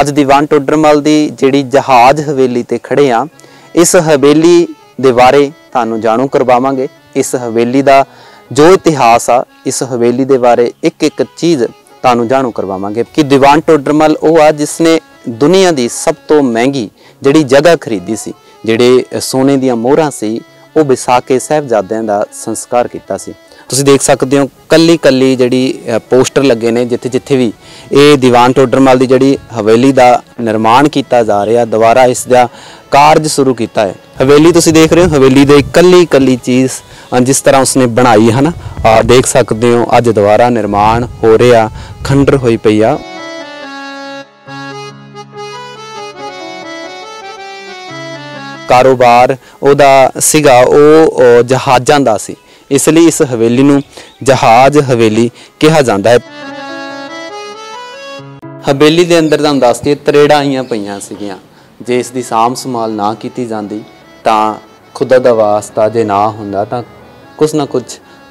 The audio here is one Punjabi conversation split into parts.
ਅੱਜ ਦੀਵਾਨ ਟੋਡਰਮਲ ਦੀ ਜਿਹੜੀ ਜਹਾਜ਼ ਹਵੇਲੀ ਤੇ ਖੜੇ ਆ ਇਸ ਹਵੇਲੀ ਦੇ ਬਾਰੇ ਤੁਹਾਨੂੰ ਜਾਣੂ ਕਰਵਾਵਾਂਗੇ ਇਸ ਹਵੇਲੀ ਦਾ ਜੋ ਇਤਿਹਾਸ ਆ ਇਸ ਹਵੇਲੀ ਦੇ ਬਾਰੇ ਇੱਕ ਇੱਕ ਚੀਜ਼ ਤੁਹਾਨੂੰ ਜਾਣੂ ਕਰਵਾਵਾਂਗੇ ਕਿ ਦੀਵਾਨ ਟੋਡਰਮਲ ਉਹ ਆ ਜਿਸ ਨੇ ਦੁਨੀਆ ਦੀ ਸਭ ਤੋਂ ਮਹਿੰਗੀ ਜਿਹੜੀ ਜਗ੍ਹਾ ਖਰੀਦੀ ਸੀ ਜਿਹੜੇ ਸੋਨੇ ਦੀਆਂ ਮੋਹਰਾਂ ਸੀ ਉਹ ਵਿਸਾਕੇ ਸਹਿਬਜ਼ਾਦਿਆਂ ਦਾ ਸੰਸਕਾਰ ਕੀਤਾ ਸੀ ਤੁਸੀਂ ਦੇਖ ਸਕਦੇ ਹੋ ਕੱਲੀ ਕੱਲੀ ਜਿਹੜੀ ਪੋਸਟਰ ਲੱਗੇ ਨੇ ਜਿੱਥੇ ਜਿੱਥੇ ਵੀ ਇਹ ਦੀਵਾਨ ਟੋਡਰਮਲ ਦੀ ਜਿਹੜੀ ਹਵੇਲੀ ਦਾ ਨਿਰਮਾਣ ਕੀਤਾ ਜਾ ਰਿਹਾ ਦੁਬਾਰਾ ਇਸ ਦਾ ਕਾਰਜ ਸ਼ੁਰੂ ਕੀਤਾ ਹੈ ਹਵੇਲੀ ਤੁਸੀਂ ਦੇਖ ਰਹੇ ਹੋ ਹਵੇਲੀ ਦੇ ਕੱਲੀ ਕੱਲੀ ਚੀਜ਼ ਜਿਸ ਤਰ੍ਹਾਂ ਉਸਨੇ ਬਣਾਈ ਹੈ ਨਾ ਦੇਖ ਸਕਦੇ ਹੋ ਅੱਜ ਦੁਬਾਰਾ ਨਿਰਮਾਣ ਹੋ ਰਿਹਾ ਖੰਡਰ ਹੋਈ ਪਈ ਆ ਕਾਰੋਬਾਰ ਉਹਦਾ ਸੀਗਾ ਉਹ ਜਹਾਜ਼ਾਂ ਦਾ ਸੀ ਇਸ ਲਈ ਇਸ ਹਵੇਲੀ ਨੂੰ ਜਹਾਜ਼ ਹਵੇਲੀ ਕਿਹਾ ਜਾਂਦਾ ਹੈ ਹਵੇਲੀ ਦੇ ਅੰਦਰ ਤੁਹਾਨੂੰ ਦੱਸਦੇ ਤਰੇੜਾਂ ਆਈਆਂ ਪਈਆਂ ਸੀਗੀਆਂ ਜੇ ਇਸ ਦੀ ਸਾਮ ਸੰਭਾਲ ਨਾ ਕੀਤੀ ਜਾਂਦੀ ਤਾਂ ਖੁਦਾ ਦਾ ਵਾਸਤਾ ਜੇ ਨਾ ਹੁੰਦਾ ਤਾਂ ਕੁਝ ਨਾ ਕੁਝ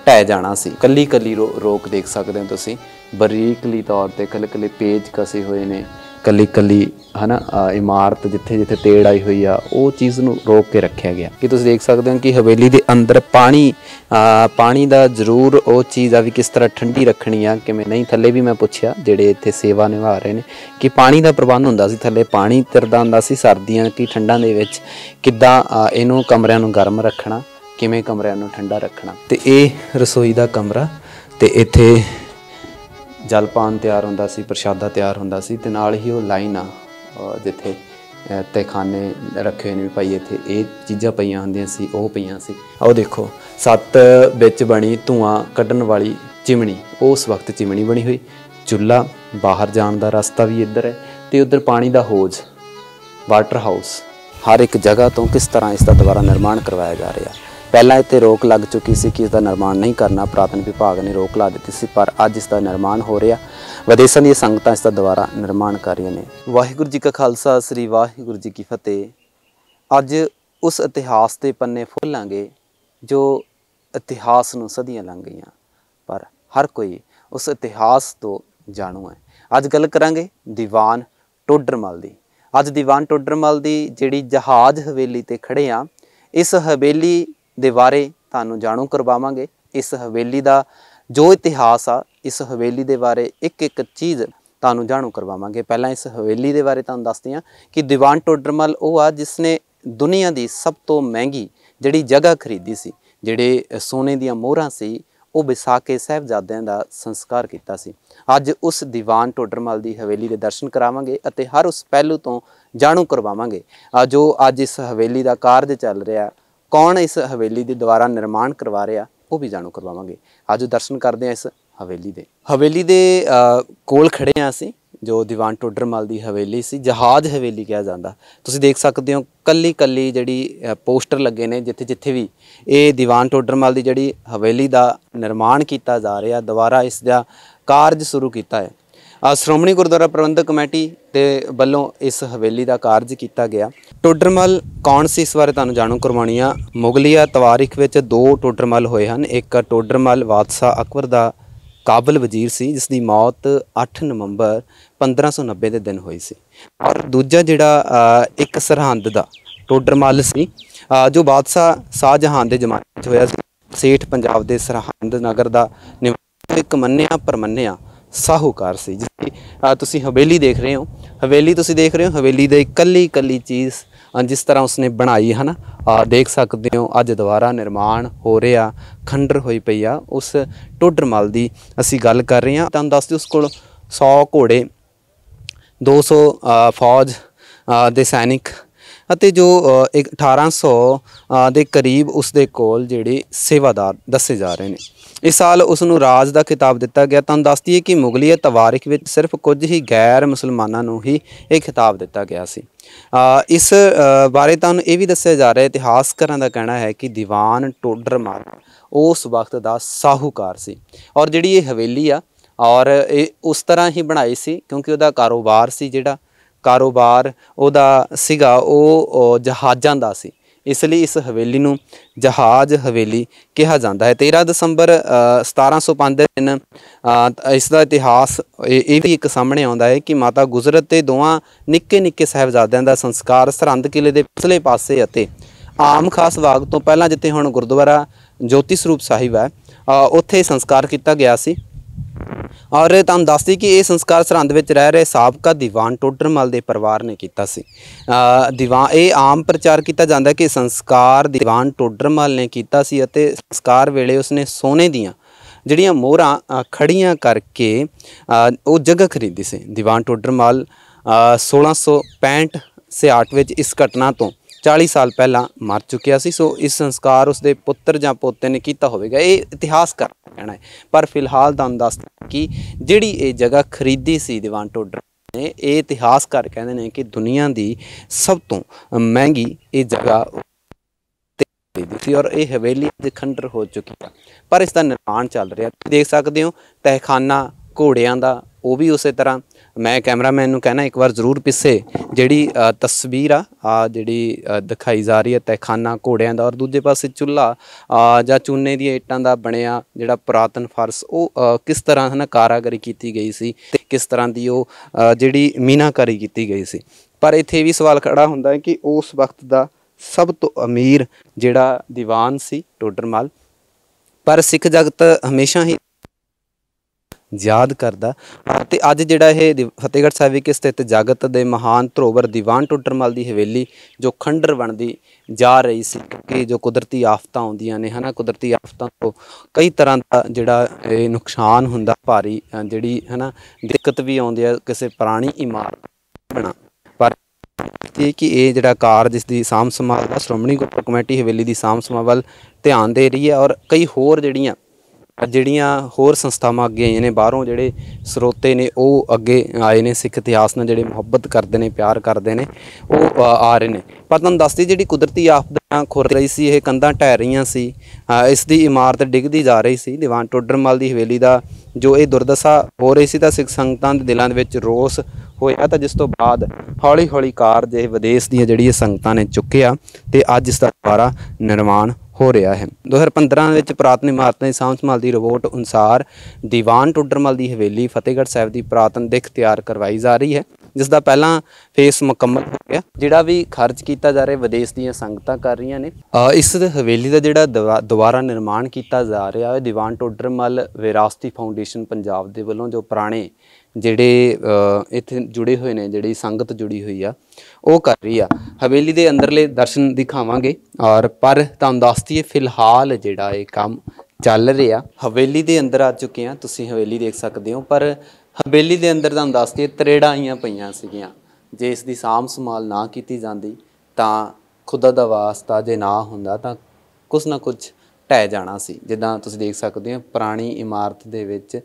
ਟਹਿ ਜਾਣਾ ਸੀ ਕੱਲੀ ਕੱਲੀ ਰੋਕ ਦੇਖ ਸਕਦੇ ਹੋ ਤੁਸੀਂ ਬਰੀਕਲੀ ਤੌਰ ਤੇ ਕਲਕਲੇ ਕੱਲੇ ਪੇਜ ਕਸੇ ਹੋਏ ਨੇ ਕੱਲੀ ਕੱਲੀ ਹਨਾ ਇਮਾਰਤ ਜਿੱਥੇ ਜਿੱਥੇ ਤੇੜ ਆਈ ਹੋਈ ਆ ਉਹ ਚੀਜ਼ ਨੂੰ ਰੋਕ ਕੇ ਰੱਖਿਆ ਗਿਆ ਕਿ ਤੁਸੀਂ ਦੇਖ ਸਕਦੇ ਹੋ ਕਿ ਹਵੇਲੀ ਦੇ ਅੰਦਰ ਪਾਣੀ ਪਾਣੀ ਦਾ ਜ਼ਰੂਰ ਉਹ ਚੀਜ਼ ਆ ਵੀ ਕਿਸ ਤਰ੍ਹਾਂ ਠੰਡੀ ਰੱਖਣੀ ਆ ਕਿਵੇਂ ਨਹੀਂ ਥੱਲੇ ਵੀ ਮੈਂ ਪੁੱਛਿਆ ਜਿਹੜੇ ਇੱਥੇ ਸੇਵਾ ਨਿਭਾ ਰਹੇ ਨੇ ਕਿ ਪਾਣੀ ਦਾ ਪ੍ਰਬੰਧ ਹੁੰਦਾ ਸੀ ਥੱਲੇ ਪਾਣੀ ਤਿਰਦਾ ਹੁੰਦਾ ਸੀ ਸਰਦੀਆਂ ਕੀ ਠੰਡਾਂ ਦੇ ਵਿੱਚ ਕਿੱਦਾਂ ਇਹਨੂੰ ਕਮਰਿਆਂ ਨੂੰ ਗਰਮ ਰੱਖਣਾ ਕਿਵੇਂ ਕਮਰਿਆਂ ਨੂੰ ਠੰਡਾ ਰੱਖਣਾ ਤੇ ਇਹ ਰਸੋਈ ਦਾ ਕਮਰਾ ਤੇ ਇੱਥੇ ਜਲਪਾਨ ਤਿਆਰ ਹੁੰਦਾ ਸੀ ਪ੍ਰਸ਼ਾਦਾ ਤਿਆਰ ਹੁੰਦਾ ਸੀ ਤੇ ਨਾਲ ਹੀ ਉਹ ਲਾਈਨ ਆ ਜਿੱਥੇ ਤੇ ਖਾਨੇ ਰੱਖੇ ਨੇ ਭਾਈ ਇੱਥੇ ਇਹ ਚੀਜ਼ਾਂ ਪਈਆਂ ਹੁੰਦੀਆਂ ਸੀ ਉਹ ਪਈਆਂ ਸੀ ਆਓ ਦੇਖੋ ਸੱਤ ਵਿੱਚ ਬਣੀ ਧੂਆਂ ਕੱਢਣ ਵਾਲੀ ਚਿਮਣੀ ਉਸ ਵਕਤ ਚਿਮਣੀ ਬਣੀ ਹੋਈ ਚੁੱਲਾ ਬਾਹਰ ਜਾਣ ਦਾ ਰਸਤਾ ਵੀ ਇੱਧਰ ਹੈ ਤੇ ਉੱਧਰ ਪਾਣੀ ਦਾ ਹੋਜ਼ ਵਾਟਰ ਹਾਊਸ ਹਰ ਇੱਕ ਜਗ੍ਹਾ ਤੋਂ ਕਿਸ ਤਰ੍ਹਾਂ ਇਸ ਦਾ ਦੁਬਾਰਾ ਨਿਰਮਾਣ ਕਰਵਾਇਆ ਜਾ ਰਿਹਾ ਪਹਿਲਾਂ ਇੱਥੇ ਰੋਕ ਲੱਗ ਚੁੱਕੀ ਸੀ ਕਿ ਇਸ ਦਾ ਨਿਰਮਾਣ ਨਹੀਂ ਕਰਨਾ ਪ੍ਰਾਤਨ ਵਿਭਾਗ ਨੇ ਰੋਕ ਲਾ ਦਿੱਤੀ ਸੀ ਪਰ ਅੱਜ ਇਸ ਦਾ ਨਿਰਮਾਣ ਹੋ ਰਿਹਾ ਵਿਦੇਸ਼ਾਂ ਦੀਆਂ ਸੰਗਤਾਂ ਇਸ ਦਾ ਦੁਬਾਰਾ ਨਿਰਮਾਣ ਕਰ ਰਹੀਆਂ ਨੇ ਵਾਹਿਗੁਰੂ ਜੀ ਕਾ ਖਾਲਸਾ ਸ੍ਰੀ ਵਾਹਿਗੁਰੂ ਜੀ ਕੀ ਫਤਿਹ ਅੱਜ ਉਸ ਇਤਿਹਾਸ ਦੇ ਪੰਨੇ ਫੁੱਲਾਂਗੇ ਜੋ ਇਤਿਹਾਸ ਨੂੰ ਸਦੀਆਂ ਲੰਘ ਗਈਆਂ ਪਰ ਹਰ ਕੋਈ ਉਸ ਇਤਿਹਾਸ ਤੋਂ ਜਾਣੂ ਹੈ ਅੱਜ ਗੱਲ ਕਰਾਂਗੇ ਦੀਵਾਨ ਟੋਡਰਮਲ ਦੀ ਅੱਜ ਦੀਵਾਨ ਟੋਡਰਮਲ ਦੀ ਜਿਹੜੀ ਜਹਾਜ਼ ਹਵੇਲੀ ਤੇ ਖੜੇ ਆ ਇਸ ਹਵੇਲੀ ਦੇ ਬਾਰੇ ਤੁਹਾਨੂੰ ਜਾਣੂ ਕਰਵਾਵਾਂਗੇ ਇਸ ਹਵੇਲੀ ਦਾ ਜੋ ਇਤਿਹਾਸ ਆ ਇਸ ਹਵੇਲੀ ਦੇ ਬਾਰੇ ਇੱਕ ਇੱਕ ਚੀਜ਼ ਤੁਹਾਨੂੰ ਜਾਣੂ ਕਰਵਾਵਾਂਗੇ ਪਹਿਲਾਂ ਇਸ ਹਵੇਲੀ ਦੇ ਬਾਰੇ ਤੁਹਾਨੂੰ ਦੱਸਦੇ ਹਾਂ ਕਿ ਦੀਵਾਨ ਟੋਡਰਮਲ ਉਹ ਆ ਜਿਸ ਨੇ ਦੁਨੀਆ ਦੀ ਸਭ ਤੋਂ ਮਹਿੰਗੀ ਜਿਹੜੀ ਜਗ੍ਹਾ ਖਰੀਦੀ ਸੀ ਜਿਹੜੇ ਸੋਨੇ ਦੀਆਂ ਮੋਹਰਾਂ ਸੀ ਉਹ ਵਿਸਾਕੇ ਸਹਿਬਜ਼ਾਦਿਆਂ ਦਾ ਸੰਸਕਾਰ ਕੀਤਾ ਸੀ ਅੱਜ ਉਸ ਦੀਵਾਨ ਟੋਡਰਮਲ ਦੀ ਹਵੇਲੀ ਦੇ ਦਰਸ਼ਨ ਕਰਾਵਾਂਗੇ ਅਤੇ ਹਰ ਉਸ ਪਹਿਲੂ ਤੋਂ ਜਾਣੂ ਕਰਵਾਵਾਂਗੇ ਜੋ ਅੱਜ ਇਸ ਹਵੇਲੀ ਦਾ ਕਾਰਜ ਚੱਲ ਰਿਹਾ ਕੌਣ ਇਸ ਹਵੇਲੀ ਦੇ ਦੁਆਰਾ ਨਿਰਮਾਣ ਕਰਵਾ ਰਿਹਾ ਉਹ ਵੀ ਜਾਣੂ ਕਰਵਾਵਾਂਗੇ ਅੱਜ ਦਰਸ਼ਨ ਕਰਦੇ ਹਾਂ ਇਸ ਹਵੇਲੀ ਦੇ ਹਵੇਲੀ ਦੇ ਕੋਲ ਖੜੇ ਆ ਅਸੀਂ ਜੋ ਦੀਵਾਨ ਟੋਡਰਮਲ ਦੀ ਹਵੇਲੀ ਸੀ ਜਹਾਜ਼ ਹਵੇਲੀ ਕਿਹਾ ਜਾਂਦਾ ਤੁਸੀਂ ਦੇਖ ਸਕਦੇ ਹੋ ਕੱਲੀ ਕੱਲੀ ਜਿਹੜੀ ਪੋਸਟਰ ਲੱਗੇ ਨੇ ਜਿੱਥੇ ਜਿੱਥੇ ਵੀ ਇਹ ਦੀਵਾਨ ਟੋਡਰਮਲ ਦੀ ਜਿਹੜੀ ਹਵੇਲੀ ਦਾ ਨਿਰਮਾਣ ਕੀਤਾ ਜਾ ਰਿਹਾ ਦੁਬਾਰਾ ਇਸ ਦਾ ਕਾਰਜ ਸ਼ੁਰੂ ਕੀਤਾ ਹੈ ਸ਼੍ਰੋਮਣੀ ਗੁਰਦੁਆਰਾ ਪ੍ਰਬੰਧਕ ਕਮੇਟੀ ਦੇ ਵੱਲੋਂ ਇਸ ਹਵੇਲੀ ਦਾ ਕਾਰਜ ਕੀਤਾ ਗਿਆ ਟੋਡਰਮਲ ਕੌਣ ਸੀ ਇਸ ਬਾਰੇ ਤੁਹਾਨੂੰ ਜਾਣੂ ਕਰਵਾਉਣੀ ਆ ਮੁਗਲੀਆ ਤਵਾਰਿਖ ਵਿੱਚ ਦੋ ਟੋਡਰਮਲ ਹੋਏ ਹਨ ਇੱਕ ਟੋਡਰਮਲ ਵਾਦਸ਼ਾ ਅਕਬਰ ਦਾ ਕਾਬਲ ਵਜ਼ੀਰ ਸੀ ਜਿਸ ਦੀ ਮੌਤ 8 ਨਵੰਬਰ 1590 ਦੇ ਦਿਨ ਹੋਈ ਸੀ ਔਰ ਦੂਜਾ ਜਿਹੜਾ ਇੱਕ ਸਰਹੰਦ ਦਾ ਟੋਡਰਮਲ ਸੀ ਜੋ ਬਾਦਸ਼ਾਹ ਸਾਜਹਾਨ ਦੇ ਜ਼ਮਾਨੇ ਵਿੱਚ ਹੋਇਆ ਸੀ ਸੇਠ ਪੰਜਾਬ ਦੇ ਸਰਹੰਦ ਨਗਰ ਦਾ ਇੱਕ ਮੰਨਿਆ ਪਰ ਮੰਨਿਆ ਸਾਹੂਕਾਰ ਸੀ ਜਿਸ ਦੀ ਤੁਸੀਂ ਹਵੇਲੀ ਦੇਖ ਰਹੇ ਹੋ ਹਵੇਲੀ ਤੁਸੀਂ ਦੇਖ ਰਹੇ ਹੋ ਹਵੇਲੀ ਦੇ ਇਕੱਲੀ ਇਕੱਲੀ ਚੀਜ਼ ਜਿਸ ਤਰ੍ਹਾਂ ਉਸਨੇ ਬਣਾਈ ਹੈ ਨਾ ਦੇਖ ਸਕਦੇ ਹੋ ਅੱਜ ਦੁਬਾਰਾ ਨਿਰਮਾਣ ਹੋ ਰਿਹਾ ਖੰਡਰ ਹੋਈ ਪਈ ਆ ਉਸ ਟੋਡਰਮਲ ਦੀ ਅਸੀਂ ਗੱਲ ਕਰ ਰਹੇ ਹਾਂ ਤੁਹਾਨੂੰ ਦੱਸ ਦਿਓ ਉਸ ਕੋਲ 100 ਘੋੜੇ 200 ਫੌਜ ਦੇ ਸੈਨਿਕ ਅਤੇ ਜੋ 1800 ਦੇ ਕਰੀਬ ਉਸ ਦੇ ਕੋਲ ਜਿਹੜੇ ਸੇਵਾਦਾਰ ਦੱਸੇ ਜਾ ਰਹੇ ਨੇ ਇਸ ਸਾਲ ਉਸ ਨੂੰ ਰਾਜ ਦਾ ਖਿਤਾਬ ਦਿੱਤਾ ਗਿਆ ਤੁਹਾਨੂੰ ਦੱਸ ਦਈਏ ਕਿ ਮੁਗਲੀਆ ਤਵਾਰਿਖ ਵਿੱਚ ਸਿਰਫ ਕੁਝ ਹੀ ਗੈਰ ਮੁਸਲਮਾਨਾਂ ਨੂੰ ਹੀ ਇਹ ਖਿਤਾਬ ਦਿੱਤਾ ਗਿਆ ਸੀ ਇਸ ਬਾਰੇ ਤੁਹਾਨੂੰ ਇਹ ਵੀ ਦੱਸਿਆ ਜਾ ਰਿਹਾ ਇਤਿਹਾਸਕਾਰਾਂ ਦਾ ਕਹਿਣਾ ਹੈ ਕਿ ਦੀਵਾਨ ਟੋਡਰਮਾਰ ਉਸ ਵਕਤ ਦਾ ਸਾਹੂਕਾਰ ਸੀ ਔਰ ਜਿਹੜੀ ਇਹ ਹਵੇਲੀ ਆ ਔਰ ਇਹ ਉਸ ਤਰ੍ਹਾਂ ਹੀ ਬਣਾਈ ਸੀ ਕਿਉਂਕਿ ਉਹਦਾ ਕਾਰੋਬਾਰ ਸੀ ਜਿਹੜਾ ਕਾਰੋਬਾਰ ਉਹਦਾ ਸੀਗਾ ਉਹ ਜਹਾਜ਼ਾਂ ਦਾ ਸੀ ਇਸ ਲਈ ਇਸ ਹਵੇਲੀ ਨੂੰ ਜਹਾਜ਼ ਹਵੇਲੀ ਕਿਹਾ ਜਾਂਦਾ ਹੈ 13 ਦਸੰਬਰ 1705 ਦੇ ਦਿਨ ਇਸ ਦਾ ਇਤਿਹਾਸ ਇਹ ਵੀ ਇੱਕ ਸਾਹਮਣੇ ਆਉਂਦਾ ਹੈ ਕਿ ਮਾਤਾ ਗੁਜਰਤ ਤੇ ਦੋਵਾਂ ਨਿੱਕੇ ਨਿੱਕੇ ਸਹਿਬਜ਼ਾਦਿਆਂ ਦਾ ਸੰਸਕਾਰ ਸਰੰਦ ਕਿਲੇ ਦੇ ਪਿਛਲੇ ਪਾਸੇ ਅਤੇ ਆਮ ਖਾਸ ਬਾਗ ਤੋਂ ਪਹਿਲਾਂ ਜਿੱਥੇ ਹੁਣ ਗੁਰਦੁਆਰਾ ਜੋਤੀ ਸਰੂਪ ਸਾਹਿਬ ਹੈ ਉੱਥੇ ਸੰਸਕਾਰ ਕੀਤਾ ਗਿਆ ਸੀ ਔਰ ਤੁਹਾਨੂੰ ਦੱਸਦੀ ਕਿ ਇਹ ਸੰਸਕਾਰ ਸਰਹੰਦ ਵਿੱਚ ਰਹਿ ਰਹੇ ਸਾਬਕਾ ਦੀਵਾਨ ਟੋਡਰਮਲ ਦੇ ਪਰਿਵਾਰ ਨੇ ਕੀਤਾ ਸੀ ਦੀਵਾਨ ਇਹ ਆਮ ਪ੍ਰਚਾਰ ਕੀਤਾ ਜਾਂਦਾ ਕਿ ਸੰਸਕਾਰ ਦੀਵਾਨ ਟੋਡਰਮਲ ਨੇ ਕੀਤਾ ਸੀ ਅਤੇ ਸੰਸਕਾਰ ਵੇਲੇ ਉਸਨੇ ਸੋਨੇ ਦੀਆਂ ਜਿਹੜੀਆਂ ਮੋਹਰਾਂ ਖੜੀਆਂ ਕਰਕੇ ਉਹ ਜਗ੍ਹਾ ਖਰੀਦੀ ਸੀ ਦੀਵਾਨ ਟੋਡਰਮਲ 1665 8 ਵਿੱਚ ਇਸ ਘਟਨਾ ਤੋਂ 40 ਸਾਲ ਪਹਿਲਾਂ ਮਰ ਚੁੱਕਿਆ ਸੀ ਸੋ ਇਸ ਸੰਸਕਾਰ ਉਸਦੇ ਪੁੱਤਰ ਜਾਂ ਪੋਤੇ ਨੇ ਕੀਤਾ ਹੋਵੇਗਾ ਇਹ ਇਤਿਹਾਸ ਕਰ ਕਹਿਣਾ ਹੈ ਪਰ ਫਿਲਹਾਲ ਤਾਂ ਦੱਸ ਕਿ ਜਿਹੜੀ ਇਹ ਜਗ੍ਹਾ ਖਰੀਦੀ ਸੀ ਦੀਵਾਨ ਟੋਡਰ ਨੇ ਇਹ ਇਤਿਹਾਸ ਕਰ ਕਹਿੰਦੇ ਨੇ ਕਿ ਦੁਨੀਆ ਦੀ ਸਭ ਤੋਂ ਮਹਿੰਗੀ ਇਹ ਜਗ੍ਹਾ ਸੀ ਔਰ ਇਹ ਹਵੇਲੀ ਦੇ ਖੰਡਰ ਹੋ ਚੁੱਕੀ ਹੈ ਪਰ ਇਸ ਦਾ ਨਿਰਮਾਣ ਚੱਲ ਰਿਹਾ ਦੇਖ ਸਕਦੇ ਹੋ ਤਹਿਖਾਨਾ ਘੋੜਿਆਂ ਦਾ ਉਹ ਵੀ ਉਸੇ ਤਰ੍ਹਾਂ ਮੈਂ ਕੈਮਰਾਮੈਨ ਨੂੰ ਕਹਿਣਾ ਇੱਕ ਵਾਰ ਜ਼ਰੂਰ ਪਿੱਛੇ ਜਿਹੜੀ ਤਸਵੀਰ ਆ ਆ ਜਿਹੜੀ ਦਿਖਾਈ ਜਾ ਰਹੀ ਹੈ ਤਹਿਖਾਨਾ ਘੋੜਿਆਂ ਦਾ ਔਰ ਦੂਜੇ ਪਾਸੇ ਚੁੱਲਾ ਆ ਜਾਂ ਚੂਨੇ ਦੀਆਂ ਇੱਟਾਂ ਦਾ ਬਣਿਆ ਜਿਹੜਾ ਪ੍ਰਾਤਨ ਫਰਸ ਉਹ ਕਿਸ ਤਰ੍ਹਾਂ ਹਨਾ ਕਾਰਾਗਰੀ ਕੀਤੀ ਗਈ ਸੀ ਤੇ ਕਿਸ ਤਰ੍ਹਾਂ ਦੀ ਉਹ ਜਿਹੜੀ ਮੀਨਾਕਾਰੀ ਕੀਤੀ ਗਈ ਸੀ ਪਰ ਇੱਥੇ ਵੀ ਸਵਾਲ ਖੜਾ ਹੁੰਦਾ ਹੈ ਕਿ ਉਸ ਵਕਤ ਦਾ ਸਭ ਤੋਂ ਅਮੀਰ ਜਿਹੜਾ ਦੀਵਾਨ ਸੀ ਟੋਡਰਮਲ ਪਰ ਸਿੱਖ ਜਗਤ ਹਮੇਸ਼ਾ ਹੀ ਯਾਦ ਕਰਦਾ ਤੇ ਅੱਜ ਜਿਹੜਾ ਇਹ ਫਤਿਹਗੜ੍ਹ ਸਾਹਿਬ ਵਿਖੇ ਸਥਿਤ ਜਗਤ ਦੇ ਮਹਾਨ ਧਰੋਵਰ ਦੀਵਾਨ ਟੁੱਟਰਮਲ ਦੀ ਹਵੇਲੀ ਜੋ ਖੰਡਰ ਬਣਦੀ ਜਾ ਰਹੀ ਸੀ ਕਿ ਜੋ ਕੁਦਰਤੀ ਆਫਤਾਂ ਆਉਂਦੀਆਂ ਨੇ ਹਨਾ ਕੁਦਰਤੀ ਆਫਤਾਂ ਤੋਂ ਕਈ ਤਰ੍ਹਾਂ ਦਾ ਜਿਹੜਾ ਇਹ ਨੁਕਸਾਨ ਹੁੰਦਾ ਭਾਰੀ ਜਿਹੜੀ ਹਨਾ ਦਿੱਕਤ ਵੀ ਆਉਂਦੀ ਹੈ ਕਿਸੇ ਪੁਰਾਣੀ ਇਮਾਰਤ ਬਣਾ ਪਰ ਤੇ ਕਿ ਇਹ ਜਿਹੜਾ ਕਾਰ ਜਿਸ ਦੀ ਸਾਮ ਸਮਾਲ ਦਾ ਸ਼੍ਰੋਮਣੀ ਗੁਰਦੁਆਰਾ ਕਮੇਟੀ ਹਵੇਲੀ ਦੀ ਸਾਮ ਸਮਾਵਲ ਧਿਆਨ ਦੇ ਰਹੀ ਹੈ ਔਰ ਕਈ ਹੋਰ ਜਿਹੜੀਆਂ ਜਿਹੜੀਆਂ ਹੋਰ ਸੰਸਥਾਵਾਂ ਅੱਗੇ ਆਈਆਂ ਨੇ ਬਾਹਰੋਂ ਜਿਹੜੇ ਸਰੋਤੇ ਨੇ ਉਹ ਅੱਗੇ ਆਏ ਨੇ ਸਿੱਖ ਇਤਿਹਾਸ ਨਾਲ ਜਿਹੜੇ ਮੁਹੱਬਤ ਕਰਦੇ ਨੇ ਪਿਆਰ ਕਰਦੇ ਨੇ ਉਹ ਆ ਰਹੇ ਨੇ ਪਰ ਤੁਹਾਨੂੰ ਦੱਸਦੀ ਜਿਹੜੀ ਕੁਦਰਤੀ ਆਫਤਾਂ ਖੁਰ ਰਹੀ ਸੀ ਇਹ ਕੰਧਾਂ ਟਹਿ ਰਹੀਆਂ ਸੀ ਇਸ ਦੀ ਇਮਾਰਤ ਡਿੱਗਦੀ ਜਾ ਰਹੀ ਸੀ ਦੀਵਾਨ ਟੋਡਰਮਲ ਦੀ ਹਵੇਲੀ ਦਾ ਜੋ ਇਹ ਦੁਰਦਸ਼ਾ ਹੋ ਰਹੀ ਸੀ ਤਾਂ ਸਿੱਖ ਸੰਗਤਾਂ ਦੇ ਦਿਲਾਂ ਦੇ ਵਿੱਚ ਰੋਸ ਹੋਇਆ ਤਾਂ ਜਿਸ ਤੋਂ ਬਾਅਦ ਹੌਲੀ ਹੌਲੀ ਕਾਰਜ ਇਹ ਵਿਦੇਸ਼ ਦੀਆਂ ਜਿਹੜੀ ਸੰਗਤਾਂ ਨੇ ਚੁੱਕਿਆ ਤੇ ਅੱਜ ਇਸ ਦਾ ਦੁਬਾਰਾ ਨਿਰਮਾਣ ਹੋ ਰਿਹਾ ਹੈ 2015 ਵਿੱਚ ਪ੍ਰਾਤਨ ਇਮਾਰਤਾਂ ਦੀ ਸਾਂਭ ਸੰਭਾਲ ਦੀ ਰਿਪੋਰਟ ਅਨੁਸਾਰ ਦੀਵਾਨ ਟੁੱਡਰਮਲ ਦੀ ਹਵੇਲੀ ਫਤਿਹਗੜ੍ਹ ਸਾਹਿਬ ਦੀ ਪ੍ਰਾਤਨ ਦਿਖ ਤਿਆਰ ਕਰਵਾਈ ਜਾ ਰਹੀ ਹੈ ਜਿਸ ਦਾ ਪਹਿਲਾ ਫੇਸ ਮੁਕੰਮਲ ਹੋ ਗਿਆ ਜਿਹੜਾ ਵੀ ਖਰਚ ਕੀਤਾ ਜਾ ਰਿਹਾ ਵਿਦੇਸ਼ ਦੀਆਂ ਸੰਗਤਾਂ ਕਰ ਰਹੀਆਂ ਨੇ ਇਸ ਹਵੇਲੀ ਦਾ ਜਿਹੜਾ ਦੁਬਾਰਾ ਨਿਰਮਾਣ ਕੀਤਾ ਜਾ ਰਿਹਾ ਹੈ ਦੀਵਾਨ ਟੋਡਰਮਲ ਵਿਰਾਸਤੀ ਫਾਊਂਡੇਸ਼ਨ ਪੰਜਾਬ ਦੇ ਵੱਲੋਂ ਜੋ ਪੁਰਾਣੇ ਜਿਹੜੇ ਇੱਥੇ ਜੁੜੇ ਹੋਏ ਨੇ ਜਿਹੜੀ ਸੰਗਤ ਜੁੜੀ ਹੋਈ ਆ ਉਹ ਕਰ ਰਹੀ ਆ ਹਵੇਲੀ ਦੇ ਅੰਦਰਲੇ ਦਰਸ਼ਨ ਦਿਖਾਵਾਂਗੇ ਔਰ ਪਰ ਤੁਹਾਨੂੰ ਦੱਸਤੀ ਹੈ ਫਿਲਹਾਲ ਜਿਹੜਾ ਇਹ ਕੰਮ ਚੱਲ ਰਿਹਾ ਹਵੇਲੀ ਦੇ ਅੰਦਰ ਆ ਚੁੱਕੇ ਆ ਤੁਸੀਂ ਹਵੇਲੀ ਦੇਖ ਸਕਦੇ ਹੋ ਪਰ ਹਵੇਲੀ ਦੇ ਅੰਦਰ ਤੁਹਾਨੂੰ ਦੱਸਤੀ ਹੈ ਤਰੇੜਾਂ ਆਈਆਂ ਪਈਆਂ ਸੀਗੀਆਂ ਜੇ ਇਸ ਦੀ ਸਾਮ ਸੰਭਾਲ ਨਾ ਕੀਤੀ ਜਾਂਦੀ ਤਾਂ ਖੁਦਾ ਦਾ ਵਾਸਤਾ ਜੇ ਨਾ ਹੁੰਦਾ ਤਾਂ ਕੁਝ ਨਾ ਕੁਝ ਟਹਿ ਜਾਣਾ ਸੀ ਜਿੱਦਾਂ ਤੁਸੀਂ ਦੇਖ ਸਕਦੇ ਹੋ ਪੁਰਾਣੀ ਇਮਾਰਤ ਦੇ ਵਿੱਚ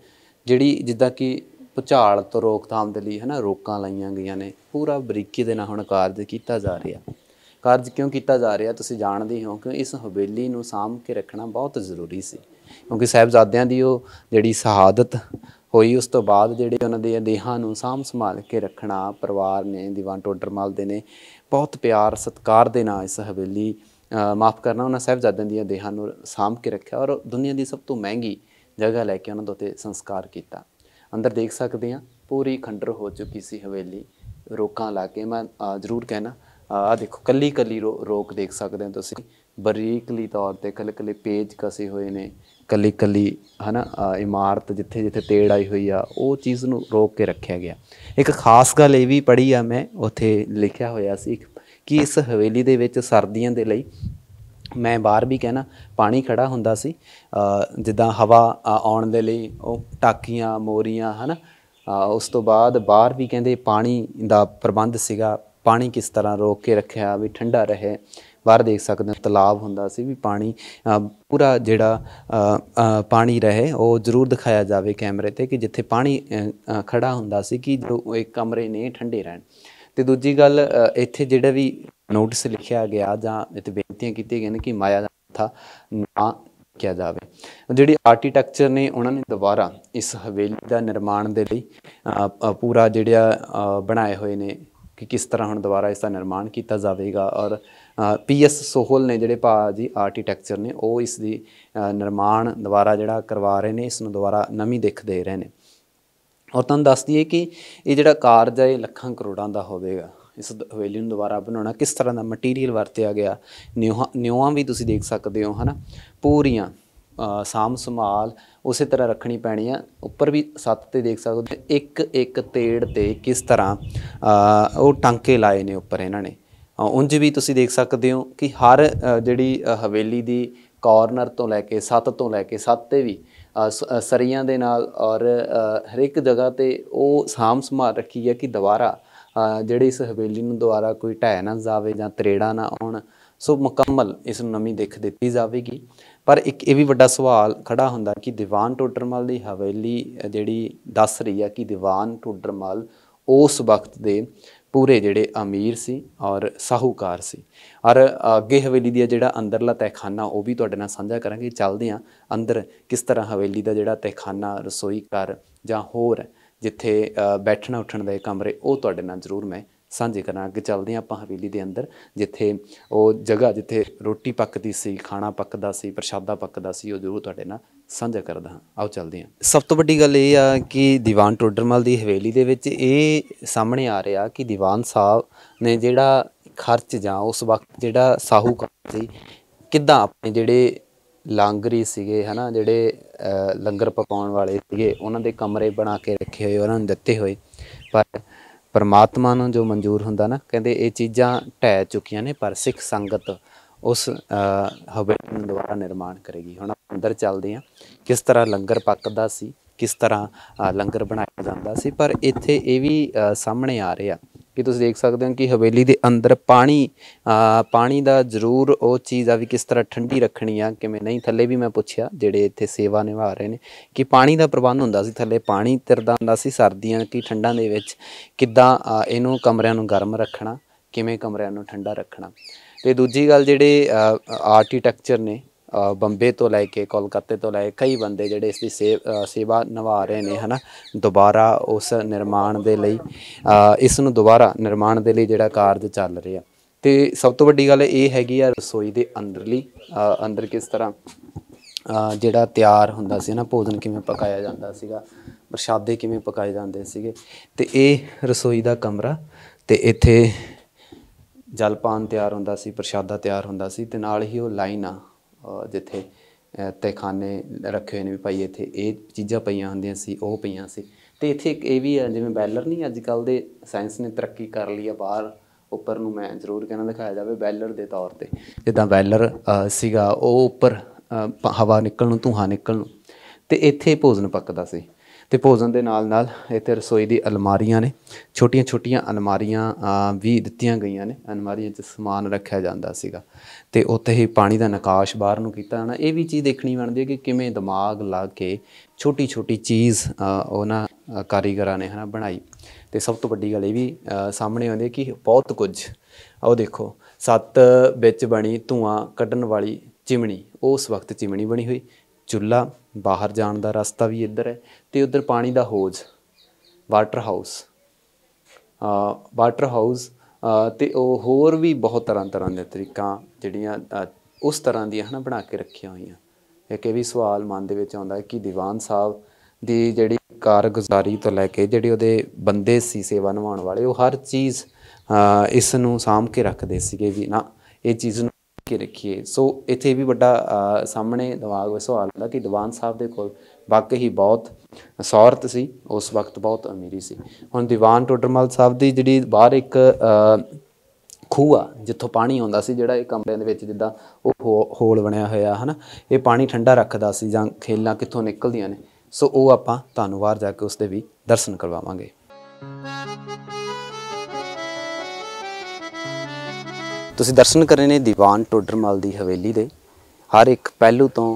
ਜਿਹੜੀ ਜਿੱਦਾਂ ਕਿ ਭੁਚਾਲ ਤੋਂ ਰੋਕਥਾਮ ਦੇ ਲਈ ਹਨਾ ਰੋਕਾਂ ਲਾਈਆਂ ਗਈਆਂ ਨੇ ਪੂਰਾ ਬਰੀਕੀ ਦੇ ਨਾਲ ਹੁਣ ਕਾਰਜ ਕੀਤਾ ਜਾ ਰਿਹਾ ਕਾਰਜ ਕਿਉਂ ਕੀਤਾ ਜਾ ਰਿਹਾ ਤੁਸੀਂ ਜਾਣਦੇ ਹੋ ਕਿ ਇਸ ਹਵੇਲੀ ਨੂੰ ਸਾਂਭ ਕੇ ਰੱਖਣਾ ਬਹੁਤ ਜ਼ਰੂਰੀ ਸੀ ਕਿਉਂਕਿ ਸਹਿਬਜ਼ਾਦਿਆਂ ਦੀ ਉਹ ਜਿਹੜੀ ਸ਼ਹਾਦਤ ਹੋਈ ਉਸ ਤੋਂ ਬਾਅਦ ਜਿਹੜੇ ਉਹਨਾਂ ਦੇ ਦੇਹਾਂ ਨੂੰ ਸਾਂਭ ਸੰਭਾਲ ਕੇ ਰੱਖਣਾ ਪਰਿਵਾਰ ਨੇ ਦੀਵਾਨ ਮਾਲ ਦੇ ਨੇ ਬਹੁਤ ਪਿਆਰ ਸਤਕਾਰ ਦੇ ਨਾਲ ਇਸ ਹਵੇਲੀ ਮਾਫ ਕਰਨਾ ਉਹਨਾਂ ਸਹਿਬਜ਼ਾਦਿਆਂ ਦੀਆਂ ਦੇਹਾਂ ਨੂੰ ਸਾਂਭ ਕੇ ਰੱਖਿਆ ਔਰ ਦੁਨੀਆ ਦੀ ਸਭ ਤੋਂ ਮਹਿੰਗੀ ਜਗ੍ਹਾ ਲੈ ਕੇ ਉਹਨਾਂ ਦੇ ਉੱਤੇ ਸੰਸਕਾਰ ਕੀਤਾ ਅੰਦਰ ਦੇਖ ਸਕਦੇ ਆ ਪੂਰੀ ਖੰਡਰ ਹੋ ਚੁੱਕੀ ਸੀ ਹਵੇਲੀ ਰੋਕਾਂ ਲਾ ਕੇ ਮੈਂ ਜ਼ਰੂਰ ਕਹਿਣਾ ਆ ਦੇਖੋ ਕੱਲੀ ਕੱਲੀ ਰੋਕ ਦੇਖ ਸਕਦੇ ਹੋ ਤੁਸੀਂ ਬਰੀਕਲੀ ਤੌਰ ਤੇ ਕੱਲੇ ਕੱਲੇ ਪੇਜ ਕਸੇ ਹੋਏ ਨੇ ਕੱਲੀ ਕੱਲੀ ਹਨਾ ਇਮਾਰਤ ਜਿੱਥੇ ਜਿੱਥੇ ਤੇੜ ਆਈ ਹੋਈ ਆ ਉਹ ਚੀਜ਼ ਨੂੰ ਰੋਕ ਕੇ ਰੱਖਿਆ ਗਿਆ ਇੱਕ ਖਾਸ ਗੱਲ ਇਹ ਵੀ ਪੜ੍ਹੀ ਆ ਮੈਂ ਉੱਥੇ ਲਿਖਿਆ ਹੋਇਆ ਸੀ ਕਿ ਇਸ ਹਵੇਲੀ ਦੇ ਵਿੱਚ ਸਰਦੀਆਂ ਦੇ ਲਈ ਮੈਂ ਬਾਹਰ ਵੀ ਕਹਿਣਾ ਪਾਣੀ ਖੜਾ ਹੁੰਦਾ ਸੀ ਜਿੱਦਾਂ ਹਵਾ ਆਉਣ ਦੇ ਲਈ ਉਹ ਟਾਕੀਆਂ ਮੋਰੀਆਂ ਹਨ ਉਸ ਤੋਂ ਬਾਅਦ ਬਾਹਰ ਵੀ ਕਹਿੰਦੇ ਪਾਣੀ ਦਾ ਪ੍ਰਬੰਧ ਸੀਗਾ ਪਾਣੀ ਕਿਸ ਤਰ੍ਹਾਂ ਰੋਕ ਕੇ ਰੱਖਿਆ ਵੀ ਠੰਡਾ ਰਹੇ ਬਾਹਰ ਦੇਖ ਸਕਦੇ ਹਾਂ ਤਲਾਬ ਹੁੰਦਾ ਸੀ ਵੀ ਪਾਣੀ ਪੂਰਾ ਜਿਹੜਾ ਪਾਣੀ ਰਹੇ ਉਹ ਜ਼ਰੂਰ ਦਿਖਾਇਆ ਜਾਵੇ ਕੈਮਰੇ ਤੇ ਕਿ ਜਿੱਥੇ ਪਾਣੀ ਖੜਾ ਹੁੰਦਾ ਸੀ ਕਿ ਜੋ ਇੱਕ ਕਮਰੇ ਨੇ ਠੰਡੇ ਰਹਿਣ ਤੇ ਦੂਜੀ ਗੱਲ ਇੱਥੇ ਜਿਹੜਾ ਵੀ ਨੋਟਿਸ ਲਿਖਿਆ ਗਿਆ ਜਾਂ ਇੱਥੇ ਬੇਨਤੀਆਂ ਕੀਤੀਆਂ ਗਈਆਂ ਨੇ ਕਿ ਮਾਇਆ ਦਾ ਥਾ ਨਾ ਕਿਹਾ ਜਾਵੇ ਜਿਹੜੀ ਆਰਕੀਟੈਕਚਰ ਨੇ ਉਹਨਾਂ ਨੇ ਦੁਬਾਰਾ ਇਸ ਹਵੇਲੀ ਦਾ ਨਿਰਮਾਣ ਦੇ ਲਈ ਪੂਰਾ ਜਿਹੜਾ ਬਣਾਏ ਹੋਏ ਨੇ ਕਿ ਕਿਸ ਤਰ੍ਹਾਂ ਹੁਣ ਦੁਬਾਰਾ ਇਸ ਦਾ ਨਿਰਮਾਣ ਕੀਤਾ ਜਾਵੇਗਾ ਔਰ ਪੀਐਸ ਸੋਹਲ ਨੇ ਜਿਹੜੇ ਭਾਜੀ ਆਰਕੀਟੈਕਚਰ ਨੇ ਉਹ ਇਸ ਦੀ ਨਿਰਮਾਣ ਦੁਬਾਰਾ ਜਿਹੜਾ ਕਰਵਾ ਰਹੇ ਨੇ ਇਸ ਨੂੰ ਦੁਬਾਰਾ ਨਵੀਂ ਦਿੱਖ ਦੇ ਰਹੇ ਨੇ ਔਰ ਤੁਹਾਨੂੰ ਦੱਸ ਦਈਏ ਕਿ ਇਹ ਜਿਹੜਾ ਕਾਰਜ ਹੈ ਲੱਖਾਂ ਕਰੋੜਾਂ ਦਾ ਹੋਵੇਗਾ ਇਸ ਹਵੇਲੀ ਨੂੰ ਦੁਬਾਰਾ ਬਣਾਉਣਾ ਕਿਸ ਤਰ੍ਹਾਂ ਦਾ ਮਟੀਰੀਅਲ ਵਰਤਿਆ ਗਿਆ ਨਿਉਆਂ ਵੀ ਤੁਸੀਂ ਦੇਖ ਸਕਦੇ ਹੋ ਹਨਾ ਪੂਰੀਆਂ ਸਾਮ ਸੰਭਾਲ ਉਸੇ ਤਰ੍ਹਾਂ ਰੱਖਣੀ ਪੈਣੀ ਆ ਉੱਪਰ ਵੀ ਸੱਤ ਤੇ ਦੇਖ ਸਕਦੇ ਇੱਕ ਇੱਕ ਤੇੜ ਤੇ ਕਿਸ ਤਰ੍ਹਾਂ ਉਹ ਟਾਂਕੇ ਲਾਏ ਨੇ ਉੱਪਰ ਇਹਨਾਂ ਨੇ ਉਂਝ ਵੀ ਤੁਸੀਂ ਦੇਖ ਸਕਦੇ ਹੋ ਕਿ ਹਰ ਜਿਹੜੀ ਹਵੇਲੀ ਦੀ ਕਾਰਨਰ ਤੋਂ ਲੈ ਕੇ ਸੱਤ ਤੋਂ ਲੈ ਕੇ ਸੱਤ ਤੇ ਵੀ ਸਰੀਆਂ ਦੇ ਨਾਲ ਔਰ ਹਰ ਇੱਕ ਜਗ੍ਹਾ ਤੇ ਉਹ ਸਾਮ ਸਮਾਰ ਰੱਖੀ ਹੈ ਕਿ ਦੁਬਾਰਾ ਜਿਹੜੀ ਇਸ ਹਵੇਲੀ ਨੂੰ ਦੁਬਾਰਾ ਕੋਈ ਢਾਇ ਨਾ ਜਾਵੇ ਜਾਂ ਤਰੇੜਾ ਨਾ ਆਉਣ ਸੋ ਮੁਕੰਮਲ ਇਸ ਨੂੰ ਨਵੀਂ ਦਿਖ ਦਿੱਤੀ ਜਾਵੇਗੀ ਪਰ ਇੱਕ ਇਹ ਵੀ ਵੱਡਾ ਸਵਾਲ ਖੜਾ ਹੁੰਦਾ ਕਿ ਦੀਵਾਨ ਟੋਡਰਮਲ ਦੀ ਹਵੇਲੀ ਜਿਹੜੀ ਦੱਸ ਰਹੀ ਹੈ ਕਿ ਦੀਵਾਨ ਟੋਡਰਮਲ ਉਸ ਵਕਤ ਦੇ ਪੂਰੇ ਜਿਹੜੇ ਅਮੀਰ ਸੀ ਔਰ ਸਾਹੂਕਾਰ ਸੀ ਔਰ ਅੱਗੇ ਹਵੇਲੀ ਦੀ ਜਿਹੜਾ ਅੰਦਰਲਾ ਤਹਿਖਾਨਾ ਉਹ ਵੀ ਤੁਹਾਡੇ ਨਾਲ ਸਾਂਝਾ ਕਰਾਂਗੇ ਚੱਲਦੇ ਆਂ ਅੰਦਰ ਕਿਸ ਤਰ੍ਹਾਂ ਹਵੇਲੀ ਦਾ ਜਿਹੜਾ ਤਹਿਖਾਨਾ ਰਸੋਈ ਘਰ ਜਾਂ ਹੋਰ ਜਿੱਥੇ ਬੈਠਣਾ ਉੱਠਣ ਦੇ ਕਮਰੇ ਉਹ ਤੁਹਾਡੇ ਨਾਲ ਜ਼ਰੂਰ ਮੈਂ ਸਾਂਝੇ ਕਰਾਂ ਅੱਗੇ ਚੱਲਦੇ ਆਪਾਂ ਹਵੇਲੀ ਦੇ ਅੰਦਰ ਜਿੱਥੇ ਉਹ ਜਗ੍ਹਾ ਜਿੱਥੇ ਰੋਟੀ ਪੱਕਦੀ ਸੀ ਖਾਣਾ ਪੱਕਦਾ ਸੀ ਪ੍ਰਸ਼ਾਦਾ ਪੱਕਦਾ ਸੀ ਉਹ ਜ਼ਰੂਰ ਤੁਹਾਡੇ ਨਾਲ ਸਾਂਝਾ ਕਰਦਾ ਹਾਂ ਆਓ ਚੱਲਦੇ ਹਾਂ ਸਭ ਤੋਂ ਵੱਡੀ ਗੱਲ ਇਹ ਆ ਕਿ ਦੀਵਾਨ ਟੋਡਰਮਲ ਦੀ ਹਵੇਲੀ ਦੇ ਵਿੱਚ ਇਹ ਸਾਹਮਣੇ ਆ ਰਿਹਾ ਕਿ ਦੀਵਾਨ ਸਾਹਿਬ ਨੇ ਜਿਹੜਾ ਖਰਚ ਜਾਂ ਉਸ ਵਕਤ ਜਿਹੜਾ ਸਾਹੂਕਾਰ ਸੀ ਕਿੱਦਾਂ ਆਪਣੇ ਜਿਹੜੇ ਲਾਂਗਰੀ ਸੀਗੇ ਹਨਾ ਜਿਹੜੇ ਲੰਗਰ ਪਕਾਉਣ ਵਾਲੇ ਸੀਗੇ ਉਹਨਾਂ ਦੇ ਕਮਰੇ ਬਣਾ ਕੇ ਰੱਖੇ ਹੋਏ ਉਹਨਾਂ ਨੂੰ ਦਿੱਤੇ ਹੋਏ ਪਰ ਪਰਮਾਤਮਾ ਨੂੰ ਜੋ ਮਨਜ਼ੂਰ ਹੁੰਦਾ ਨਾ ਕਹਿੰਦੇ ਇਹ ਚੀਜ਼ਾਂ ਟੈ ਚੁੱਕੀਆਂ ਨੇ ਪਰ ਸਿੱਖ ਸੰਗਤ ਉਸ ਹਵੇਲੀ ਨੂੰ ਦੁਬਾਰਾ ਨਿਰਮਾਣ ਕਰੇਗੀ ਹੁਣ ਅੰਦਰ ਚੱਲਦੇ ਆ ਕਿਸ ਤਰ੍ਹਾਂ ਲੰਗਰ ਪੱਕਦਾ ਸੀ ਕਿਸ ਤਰ੍ਹਾਂ ਲੰਗਰ ਬਣਾਇਆ ਜਾਂਦਾ ਸੀ ਪਰ ਇੱਥੇ ਇਹ ਵੀ ਸਾਹਮਣੇ ਆ ਰਿਹਾ ਕਿ ਤੁਸੀਂ ਦੇਖ ਸਕਦੇ ਹੋ ਕਿ ਹਵੇਲੀ ਦੇ ਅੰਦਰ ਪਾਣੀ ਪਾਣੀ ਦਾ ਜ਼ਰੂਰ ਉਹ ਚੀਜ਼ ਆ ਵੀ ਕਿਸ ਤਰ੍ਹਾਂ ਠੰਡੀ ਰੱਖਣੀ ਆ ਕਿਵੇਂ ਨਹੀਂ ਥੱਲੇ ਵੀ ਮੈਂ ਪੁੱਛਿਆ ਜਿਹੜੇ ਇੱਥੇ ਸੇਵਾ ਨਿਭਾ ਰਹੇ ਨੇ ਕਿ ਪਾਣੀ ਦਾ ਪ੍ਰਬੰਧ ਹੁੰਦਾ ਸੀ ਥੱਲੇ ਪਾਣੀ ਤਿਰਦਾ ਹੁੰਦਾ ਸੀ ਸਰਦੀਆਂ ਕੀ ਠੰਡਾਂ ਦੇ ਵਿੱਚ ਕਿੱਦਾਂ ਇਹਨੂੰ ਕਮਰਿਆਂ ਨੂੰ ਗਰਮ ਰੱਖਣਾ ਕਿਵੇਂ ਕਮਰਿਆਂ ਨੂੰ ਠੰਡਾ ਰੱਖਣਾ ਤੇ ਦੂਜੀ ਗੱਲ ਜਿਹੜੇ ਆਰਕੀਟੈਕਚਰ ਨੇ ਬੰਬੇ ਤੋਂ ਲੈ ਕੇ ਕੋਲਕਾਤੇ ਤੋਂ ਲੈ ਕਈ ਬੰਦੇ ਜਿਹੜੇ ਇਸ ਦੀ ਸੇਵਾ ਨਿਭਾ ਰਹੇ ਨੇ ਹਨਾ ਦੁਬਾਰਾ ਉਸ ਨਿਰਮਾਣ ਦੇ ਲਈ ਇਸ ਨੂੰ ਦੁਬਾਰਾ ਨਿਰਮਾਣ ਦੇ ਲਈ ਜਿਹੜਾ ਕਾਰਜ ਚੱਲ ਰਿਹਾ ਤੇ ਸਭ ਤੋਂ ਵੱਡੀ ਗੱਲ ਇਹ ਹੈਗੀ ਆ ਰਸੋਈ ਦੇ ਅੰਦਰਲੀ ਅੰਦਰ ਕਿਸ ਤਰ੍ਹਾਂ ਜਿਹੜਾ ਤਿਆਰ ਹੁੰਦਾ ਸੀ ਨਾ ਭੋਜਨ ਕਿਵੇਂ ਪਕਾਇਆ ਜਾਂਦਾ ਸੀਗਾ ਪ੍ਰਸ਼ਾਦੇ ਕਿਵੇਂ ਪਕਾਏ ਜਾਂਦੇ ਸੀਗੇ ਤੇ ਇਹ ਰਸੋਈ ਦਾ ਕਮਰਾ ਤੇ ਇੱਥੇ ਜਲਪਾਨ ਤਿਆਰ ਹੁੰਦਾ ਸੀ ਪ੍ਰਸ਼ਾਦਾ ਤਿਆਰ ਹੁੰਦਾ ਸੀ ਤੇ ਨਾਲ ਹੀ ਉਹ ਲਾਈਨਾਂ ਜਿੱਥੇ ਤਹਿਖਾਨੇ ਰੱਖੇ ਹੋਏ ਨੇ ਵੀ ਭਾਈ ਇੱਥੇ ਇਹ ਚੀਜ਼ਾਂ ਪਈਆਂ ਹੁੰਦੀਆਂ ਸੀ ਉਹ ਪਈਆਂ ਸੀ ਤੇ ਇੱਥੇ ਇੱਕ ਇਹ ਵੀ ਆ ਜਿਵੇਂ ਬੈਲਰ ਨਹੀਂ ਅੱਜ ਕੱਲ ਦੇ ਸਾਇੰਸ ਨੇ ਤਰੱਕੀ ਕਰ ਲਈ ਆ ਬਾਹਰ ਉੱਪਰ ਨੂੰ ਮੈਂ ਜ਼ਰੂਰ ਕਹਿਣਾ ਦਿਖਾਇਆ ਜਾਵੇ ਬੈਲਰ ਦੇ ਤੌਰ ਤੇ ਜਿੱਦਾਂ ਬੈਲਰ ਸੀਗਾ ਉਹ ਉੱਪਰ ਹਵਾ ਨਿਕਲਣ ਨੂੰ ਧੂਹਾ ਨਿਕਲਣ ਨੂੰ ਤੇ ਇੱਥੇ ਭੋਜਨ ਪੱਕਦਾ ਸੀ ਤੇ ਭੋਜਨ ਦੇ ਨਾਲ-ਨਾਲ ਇੱਥੇ ਰਸੋਈ ਦੀ ਅਲਮਾਰੀਆਂ ਨੇ ਛੋਟੀਆਂ-ਛੋਟੀਆਂ ਅਲਮਾਰੀਆਂ ਵੀ ਦਿੱਤੀਆਂ ਗਈਆਂ ਨੇ ਅਲਮਾਰੀਆਂ 'ਚ ਸਮਾਨ ਰੱਖਿਆ ਜਾਂਦਾ ਸੀਗਾ ਤੇ ਉੱਥੇ ਹੀ ਪਾਣੀ ਦਾ ਨਕਾਸ਼ ਬਾਹਰ ਨੂੰ ਕੀਤਾ ਜਾਂਦਾ ਇਹ ਵੀ ਚੀਜ਼ ਦੇਖਣੀ ਬਣਦੀ ਹੈ ਕਿ ਕਿਵੇਂ ਦਿਮਾਗ ਲਾ ਕੇ ਛੋਟੀ-ਛੋਟੀ ਚੀਜ਼ ਉਹਨਾਂ ਕਾਰੀਗਰਾਂ ਨੇ ਹਨਾ ਬਣਾਈ ਤੇ ਸਭ ਤੋਂ ਵੱਡੀ ਗੱਲ ਇਹ ਵੀ ਸਾਹਮਣੇ ਆਉਂਦੀ ਹੈ ਕਿ ਬਹੁਤ ਕੁਝ ਉਹ ਦੇਖੋ ਸੱਤ ਵਿੱਚ ਬਣੀ ਧੂਆਂ ਕੱਢਣ ਵਾਲੀ ਚਿਮਣੀ ਉਸ ਵਕਤ ਚਿਮਣੀ ਬਣੀ ਹੋਈ ਚੁੱਲਾ ਬਾਹਰ ਜਾਣ ਦਾ ਰਸਤਾ ਵੀ ਇੱਧਰ ਹੈ ਤੇ ਉੱਧਰ ਪਾਣੀ ਦਾ ਹੋਜ਼ ਵਾਟਰ ਹਾਊਸ ਆ ਵਾਟਰ ਹਾਊਸ ਤੇ ਉਹ ਹੋਰ ਵੀ ਬਹੁਤ ਤਰ੍ਹਾਂ ਤਰ੍ਹਾਂ ਦੇ ਤਰੀਕਾਂ ਜਿਹੜੀਆਂ ਉਸ ਤਰ੍ਹਾਂ ਦੀਆਂ ਹਨਾ ਬਣਾ ਕੇ ਰੱਖੀਆਂ ਹੋਈਆਂ ਇੱਕ ਇਹ ਵੀ ਸਵਾਲ ਮਨ ਦੇ ਵਿੱਚ ਆਉਂਦਾ ਕਿ ਦੀਵਾਨ ਸਾਹਿਬ ਦੀ ਜਿਹੜੀ ਕਾਰਗੁਜ਼ਾਰੀ ਤੋਂ ਲੈ ਕੇ ਜਿਹੜੇ ਉਹਦੇ ਬੰਦੇ ਸੀ ਸੇਵਾ ਨਿਭਾਉਣ ਵਾਲੇ ਉਹ ਹਰ ਚੀਜ਼ ਇਸ ਨੂੰ ਸਾਂਭ ਕੇ ਰੱਖਦੇ ਸੀਗੇ ਵੀ ਨਾ ਇਹ ਚੀਜ਼ ਨੂੰ ਕਿ ਰੱਖੀਏ ਸੋ ਇੱਥੇ ਵੀ ਵੱਡਾ ਸਾਹਮਣੇ ਦਿਮਾਗ ਵਿੱਚ ਸਵਾਲ ਦਾ ਕਿ ਦੀਵਾਨ ਸਾਹਿਬ ਦੇ ਕੋਲ ਵਾਕਈ ਬਹੁਤ ਸੌਰਤ ਸੀ ਉਸ ਵਕਤ ਬਹੁਤ ਅਮੀਰੀ ਸੀ ਹੁਣ ਦੀਵਾਨ ਟੋਡਰਮਲ ਸਾਹਿਬ ਦੀ ਜਿਹੜੀ ਬਾਹਰ ਇੱਕ ਖੂਹ ਆ ਜਿੱਥੋਂ ਪਾਣੀ ਆਉਂਦਾ ਸੀ ਜਿਹੜਾ ਇਹ ਕਮਰਿਆਂ ਦੇ ਵਿੱਚ ਜਿੱਦਾਂ ਉਹ ਹੋਲ ਬਣਿਆ ਹੋਇਆ ਹਨ ਇਹ ਪਾਣੀ ਠੰਡਾ ਰੱਖਦਾ ਸੀ ਜਾਂ ਖੇਲਾਂ ਕਿੱਥੋਂ ਨਿਕਲਦੀਆਂ ਨੇ ਸੋ ਉਹ ਆਪਾਂ ਤੁਹਾਨੂੰ ਬਾਹਰ ਜਾ ਕੇ ਉਸ ਦੇ ਵੀ ਦਰਸ਼ਨ ਕਰਵਾਵਾਂਗੇ ਤੁਸੀਂ ਦਰਸ਼ਨ ਰਹੇ ਨੇ ਦੀਵਾਨ ਟੋਡਰਮਲ ਦੀ ਹਵੇਲੀ ਦੇ ਹਰ ਇੱਕ ਪਹਿਲੂ ਤੋਂ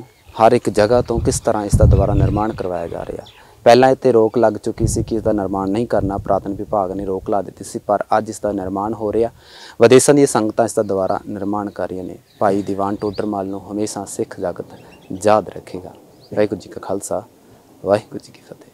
ਹਰ ਇੱਕ ਜਗ੍ਹਾ ਤੋਂ ਕਿਸ ਤਰ੍ਹਾਂ ਇਸ ਦਾ ਦੁਬਾਰਾ ਨਿਰਮਾਣ ਕਰਵਾਇਆ ਜਾ ਰਿਹਾ ਪਹਿਲਾਂ ਇੱਥੇ ਰੋਕ ਲੱਗ ਚੁੱਕੀ ਸੀ ਕਿ ਇਸ ਦਾ ਨਿਰਮਾਣ ਨਹੀਂ ਕਰਨਾ ਪ੍ਰਾਤਨ ਵਿਭਾਗ ਨੇ ਰੋਕ ਲਾ ਦਿੱਤੀ ਸੀ ਪਰ ਅੱਜ ਇਸ ਦਾ ਨਿਰਮਾਣ ਹੋ ਰਿਹਾ ਵਿਦੇਸ਼ਾਂ ਦੀਆਂ ਸੰਗਤਾਂ ਇਸ ਦਾ ਦੁਬਾਰਾ ਨਿਰਮਾਣ ਕਰ ਰਹੀਆਂ ਨੇ ਭਾਈ ਦੀਵਾਨ ਟੋਡਰਮਲ ਨੂੰ ਹਮੇਸ਼ਾ ਸਿੱਖ ਜਗਤ ਯਾਦ ਰੱਖੇਗਾ ਵਾਹਿਗੁਰੂ ਜੀ ਕਾ ਖਾਲਸਾ ਵਾਹਿਗੁਰੂ ਜੀ ਕੀ ਫਤਿਹ